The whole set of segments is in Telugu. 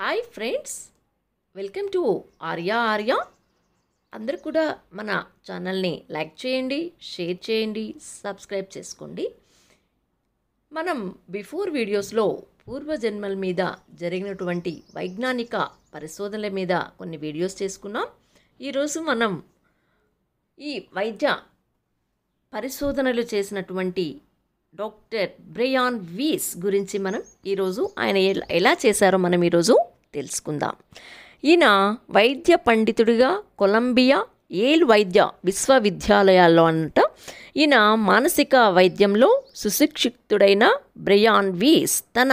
hi friends welcome to Arya Arya అందరూ కూడా మన ఛానల్ని లైక్ చేయండి షేర్ చేయండి సబ్స్క్రైబ్ చేసుకోండి మనం బిఫోర్ వీడియోస్లో పూర్వజన్మల మీద జరిగినటువంటి వైజ్ఞానిక పరిశోధనల మీద కొన్ని వీడియోస్ చేసుకున్నాం ఈరోజు మనం ఈ వైద్య పరిశోధనలు చేసినటువంటి డాక్టర్ బ్రేయాన్ వీస్ గురించి మనం ఈరోజు ఆయన ఎలా చేశారో మనం ఈరోజు తెలుసుకుందాం ఈయన వైద్య పండితుడిగా కొలంబియా ఏల్ వైద్య విశ్వవిద్యాలయాల్లో అంట ఈయన మానసిక వైద్యంలో సుశిక్షితుడైన బ్రయాన్ వీస్ తన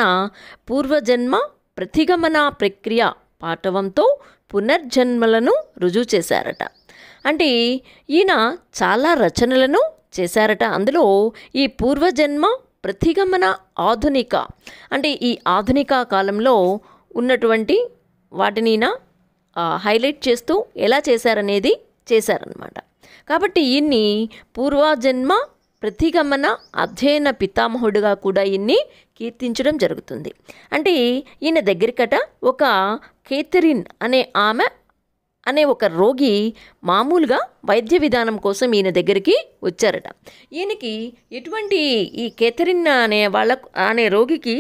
పూర్వజన్మ ప్రతిగమన ప్రక్రియ పాఠవంతో పునర్జన్మలను రుజువు చేశారట అంటే ఈయన చాలా రచనలను చేశారట అందులో ఈ పూర్వజన్మ ప్రతిగమన ఆధునిక అంటే ఈ ఆధునిక కాలంలో ఉన్నటువంటి వాటిని హైలైట్ చేస్తూ ఎలా చేశారనేది చేశారనమాట కాబట్టి ఈయన్ని పూర్వజన్మ ప్రతిగమన అధ్యయన పితామహుడుగా కూడా ఈయన్ని కీర్తించడం జరుగుతుంది అంటే ఈయన దగ్గరికట ఒక కేథరిన్ అనే ఆమె అనే ఒక రోగి మామూలుగా వైద్య విధానం కోసం ఈయన దగ్గరికి వచ్చారట ఈయనకి ఎటువంటి ఈ కేథరిన్ అనే వాళ్ళ అనే రోగికి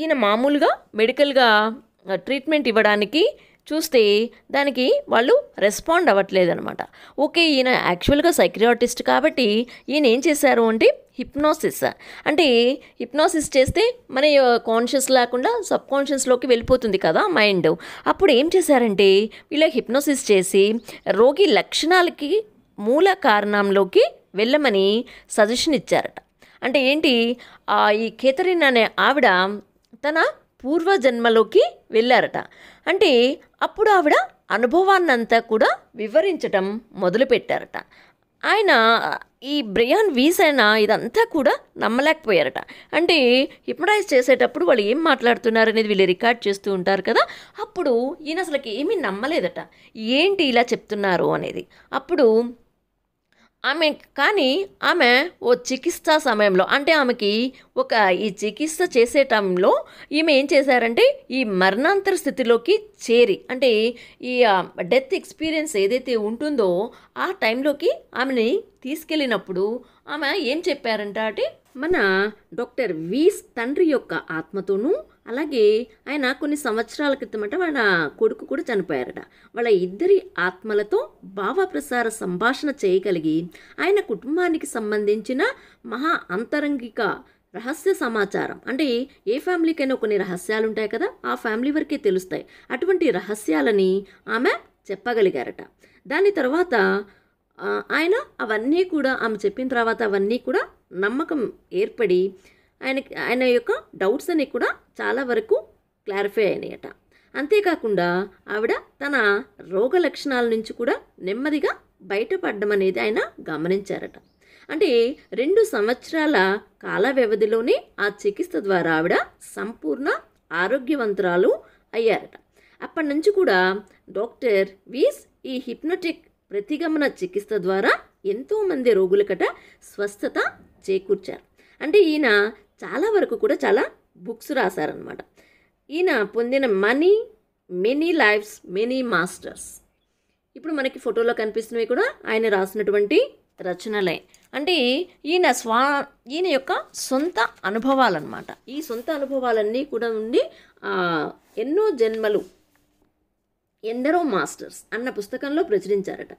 ఈయన మామూలుగా మెడికల్గా ట్రీట్మెంట్ ఇవ్వడానికి చూస్తే దానికి వాళ్ళు రెస్పాండ్ అవ్వట్లేదు అనమాట ఓకే ఈయన యాక్చువల్గా సైక్రియాటిస్ట్ కాబట్టి ఈయన ఏం చేశారు అంటే హిప్నోసిస్ అంటే హిప్నోసిస్ చేస్తే మన కాన్షియస్ లేకుండా సబ్ కాన్షియస్లోకి వెళ్ళిపోతుంది కదా మైండ్ అప్పుడు ఏం చేశారంటే వీళ్ళ హిప్నోసిస్ చేసి రోగి లక్షణాలకి మూల కారణంలోకి వెళ్ళమని సజెషన్ ఇచ్చారట అంటే ఏంటి ఈ కేథరిన్ అనే ఆవిడ తన పూర్వజన్మలోకి వెళ్ళారట అంటే అప్పుడు ఆవిడ అనుభవాన్నంతా కూడా వివరించటం మొదలుపెట్టారట ఆయన ఈ బ్రియాన్ వీసైనా ఇదంతా కూడా నమ్మలేకపోయారట అంటే హిప్నటైజ్ చేసేటప్పుడు వాళ్ళు ఏం మాట్లాడుతున్నారు అనేది వీళ్ళు రికార్డ్ చేస్తూ ఉంటారు కదా అప్పుడు ఈయన అసలుకి ఏమీ నమ్మలేదట ఏంటి ఇలా చెప్తున్నారు అనేది అప్పుడు ఆమె కానీ ఆమె ఓ చికిత్స సమయంలో అంటే ఆమెకి ఒక ఈ చికిత్స చేసే టైంలో ఈమె ఏం చేశారంటే ఈ మరణాంతర స్థితిలోకి చేరి అంటే ఈ డెత్ ఎక్స్పీరియన్స్ ఏదైతే ఉంటుందో ఆ టైంలోకి ఆమెని తీసుకెళ్ళినప్పుడు ఆమె ఏం చెప్పారంట అంటే మన డాక్టర్ వీస్ తండ్రి యొక్క ఆత్మతోనూ అలాగే ఆయన కొన్ని సంవత్సరాల క్రితమట వాళ్ళ కొడుకు కూడా చనిపోయారట వాళ్ళ ఇద్దరి ఆత్మలతో భావప్రసార సంభాషణ చేయగలిగి ఆయన కుటుంబానికి సంబంధించిన మహా అంతరంగిక రహస్య సమాచారం అంటే ఏ ఫ్యామిలీకైనా కొన్ని రహస్యాలు ఉంటాయి కదా ఆ ఫ్యామిలీ వరకే తెలుస్తాయి అటువంటి రహస్యాలని ఆమె చెప్పగలిగారట దాని తర్వాత ఆయన అవన్నీ కూడా ఆమె చెప్పిన తర్వాత అవన్నీ కూడా నమ్మకం ఏర్పడి ఆయనకి ఆయన యొక్క డౌట్స్ అన్నీ కూడా చాలా వరకు క్లారిఫై అయినాయట అంతేకాకుండా ఆవిడ తన రోగ లక్షణాల నుంచి కూడా నెమ్మదిగా బయటపడడం అనేది ఆయన గమనించారట అంటే రెండు సంవత్సరాల కాల వ్యవధిలోనే ఆ చికిత్స ద్వారా ఆవిడ సంపూర్ణ ఆరోగ్యవంతురాలు అయ్యారట అప్పటి నుంచి కూడా డాక్టర్ వీస్ ఈ హిప్నోటిక్ ప్రతిగమన చికిత్స ద్వారా ఎంతోమంది రోగులకట స్వస్థత చేకూర్చారు అంటే ఈయన చాలా వరకు కూడా చాలా బుక్స్ రాశారనమాట ఈయన పొందిన many many lives many masters ఇప్పుడు మనకి ఫోటోలో కనిపిస్తున్నవి కూడా ఆయన రాసినటువంటి రచనలే అంటే ఈయన స్వా ఈయన యొక్క సొంత అనుభవాలన్నమాట ఈ సొంత అనుభవాలన్నీ కూడా ఉండి ఎన్నో జన్మలు ఎందరో మాస్టర్స్ అన్న పుస్తకంలో ప్రచురించారట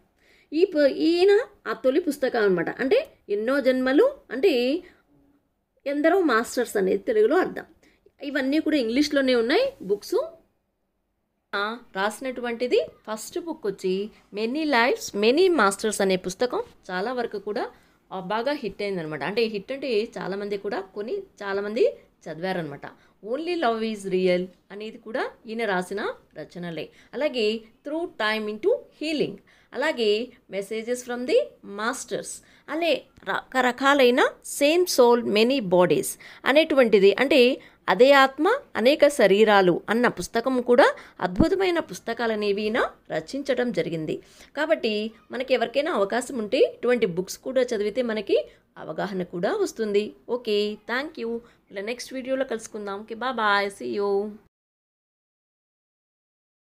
ఈ ఈయన ఆ తొలి పుస్తకం అనమాట అంటే ఎన్నో జన్మలు అంటే ఎందరో మాస్టర్స్ అనేది తెలుగులో అర్థం ఇవన్నీ కూడా ఇంగ్లీష్లోనే ఉన్నాయి బుక్స్ రాసినటువంటిది ఫస్ట్ బుక్ వచ్చి మెనీ లైఫ్స్ మెనీ మాస్టర్స్ అనే పుస్తకం చాలా వరకు కూడా బాగా హిట్ అయిందనమాట అంటే హిట్ అంటే చాలామంది కూడా కొని చాలామంది చదివారనమాట ఓన్లీ లవ్ ఈజ్ రియల్ అనేది కూడా ఈయన రాసిన రచనలే అలాగే త్రూ టైమ్ ఇంటూ హీలింగ్ అలాగే మెసేజెస్ ఫ్రమ్ ది మాస్టర్స్ అనే రకరకాలైన సేమ్ సోల్ మెనీ బాడీస్ అనేటువంటిది అంటే అదే ఆత్మ అనేక శరీరాలు అన్న పుస్తకం కూడా అద్భుతమైన పుస్తకాలు అనేవి రచించడం జరిగింది కాబట్టి మనకి ఎవరికైనా అవకాశం ఉంటే ఇటువంటి బుక్స్ కూడా చదివితే మనకి అవగాహన కూడా వస్తుంది ఓకే థ్యాంక్ యూ ఇలా నెక్స్ట్ వీడియోలో కలుసుకుందాం ఓకే బాయ్ సీ యూ